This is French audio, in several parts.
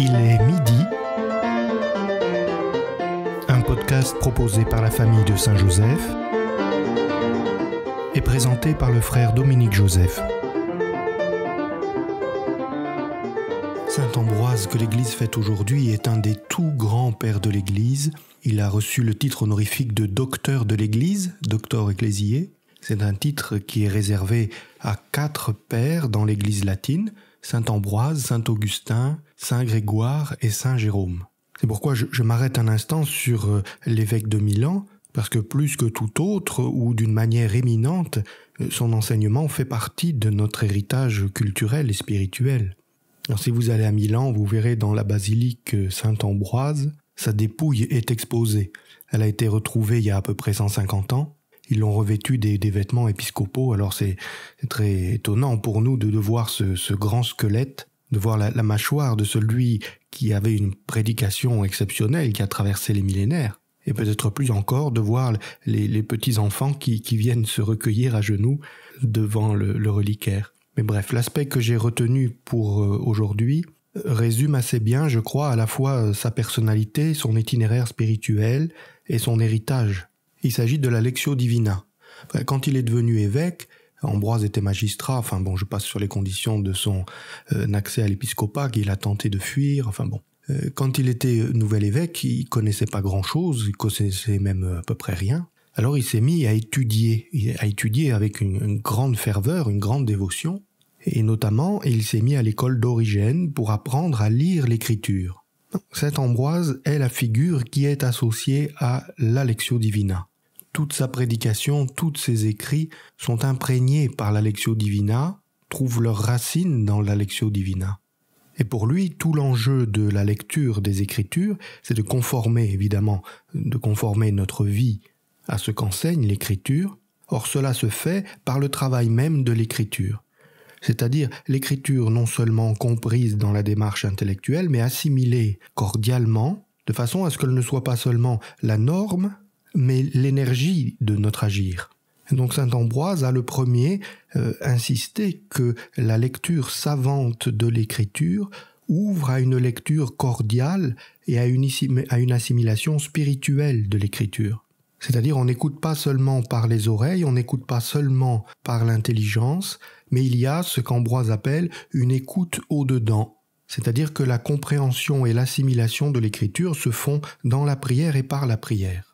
Il est midi. Un podcast proposé par la famille de Saint-Joseph et présenté par le frère Dominique Joseph. Saint Ambroise que l'Église fête aujourd'hui est un des tout grands pères de l'Église. Il a reçu le titre honorifique de docteur de l'Église, docteur ecclésié, c'est un titre qui est réservé à quatre pères dans l'Église latine, Saint Ambroise, Saint Augustin, Saint Grégoire et Saint Jérôme. C'est pourquoi je, m'arrête un instant sur euh, l'évêque de Milan, parce que plus que tout autre, ou d'une manière éminente, euh, son enseignement fait partie de notre héritage culturel et spirituel. si vous allez à Milan, vous verrez dans la basilique euh, Saint-Ambroise, sa dépouille est exposée. Elle a été retrouvée il y a à peu près 150 ans, ils l'ont revêtu des, vêtements épiscopaux. Alors c'est très étonnant pour nous de, de voir ce, grand squelette, de voir la, mâchoire de celui qui avait une prédication exceptionnelle qui a traversé les millénaires. Et peut-être plus encore de voir les, petits-enfants qui, viennent se recueillir à genoux devant le reliquaire. Mais bref, l'aspect que j'ai retenu pour euh, aujourd'hui résume assez bien, je crois, à la fois sa personnalité, son itinéraire spirituel et son héritage il s'agit de la Divina. Quand il est devenu évêque, Ambroise était magistrat, enfin bon, je passe sur les conditions de son euh, accès à l'épiscopat qu'il a tenté de fuir, enfin bon. Euh, quand il était euh, nouvel évêque, il connaissait pas grand-chose, il connaissait même à peu près rien. Alors il s'est mis à étudier, à étudier avec une, grande ferveur, une grande dévotion, et notamment il s'est mis à l'école d'Origène pour apprendre à lire l'écriture. Cette Ambroise est la figure qui est associée à l'Alexio Divina toute sa prédication, tous ses écrits sont imprégnés par la Lectio Divina, trouvent leurs racines dans la Divina. Et pour lui, tout l'enjeu de la lecture des Écritures, c'est de conformer, évidemment, de conformer notre vie à ce qu'enseigne l'Écriture. Or, cela se fait par le travail même de l'Écriture. C'est-à-dire l'Écriture non seulement comprise dans la démarche intellectuelle, mais assimilée cordialement, de façon à ce qu'elle ne soit pas seulement la norme, mais l'énergie de notre agir. Donc Saint Ambroise a le premier euh, insisté que la lecture savante de l'écriture ouvre à une lecture cordiale et à une, à une assimilation spirituelle de l'écriture. C'est-à-dire on n'écoute pas seulement par les oreilles, on n'écoute pas seulement par l'intelligence, mais il y a ce qu'Ambroise appelle une écoute au-dedans, c'est-à-dire que la compréhension et l'assimilation de l'écriture se font dans la prière et par la prière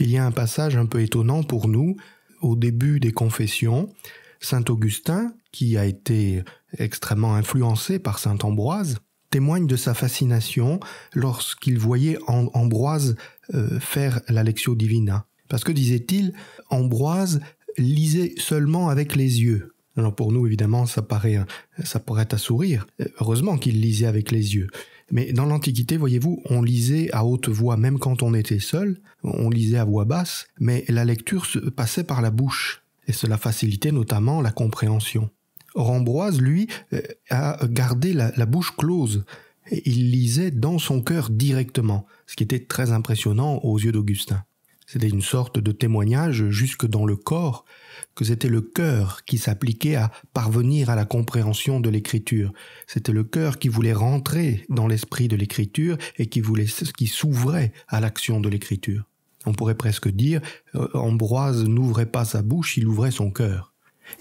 il y a un passage un peu étonnant pour nous au début des confessions. Saint Augustin, qui a été extrêmement influencé par Saint Ambroise, témoigne de sa fascination lorsqu'il voyait Ambroise euh, faire la Lectio Divina. Parce que, disait-il, Ambroise lisait seulement avec les yeux. Alors pour nous, évidemment, ça paraît, euh, ça pourrait à sourire. Euh, heureusement qu'il lisait avec les yeux. Mais dans l'Antiquité, voyez-vous, on lisait à haute voix, même quand on était seul, on lisait à voix basse, mais la lecture se passait par la bouche, et cela facilitait notamment la compréhension. rambroise lui, euh, a gardé la, bouche close, et il lisait dans son cœur directement, ce qui était très impressionnant aux yeux d'Augustin. C'était une sorte de témoignage jusque dans le corps que c'était le cœur qui s'appliquait à parvenir à la compréhension de l'écriture. C'était le cœur qui voulait rentrer dans l'esprit de l'écriture et qui voulait, qui s'ouvrait à l'action de l'écriture. On pourrait presque dire, euh, Ambroise n'ouvrait pas sa bouche, il ouvrait son cœur.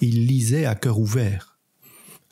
Il lisait à cœur ouvert.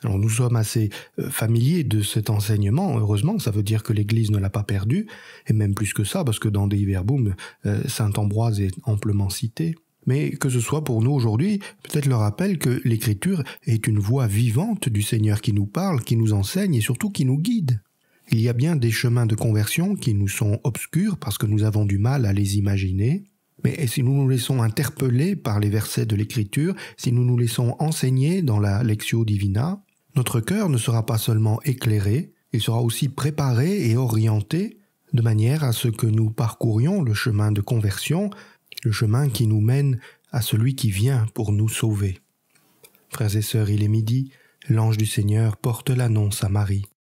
Alors nous sommes assez euh, familiers de cet enseignement, heureusement, ça veut dire que l'Église ne l'a pas perdu, et même plus que ça, parce que dans des verbum, euh, Saint Ambroise est amplement cité. Mais que ce soit pour nous aujourd'hui, peut-être le rappel que l'Écriture est une voix vivante du Seigneur qui nous parle, qui nous enseigne et surtout qui nous guide. Il y a bien des chemins de conversion qui nous sont obscurs parce que nous avons du mal à les imaginer, mais si nous nous laissons interpeller par les versets de l'Écriture, si nous nous laissons enseigner dans la Lectio Divina, notre cœur ne sera pas seulement éclairé, il sera aussi préparé et orienté de manière à ce que nous parcourions le chemin de conversion, le chemin qui nous mène à celui qui vient pour nous sauver. Frères et sœurs, il est midi, l'ange du Seigneur porte l'annonce à Marie.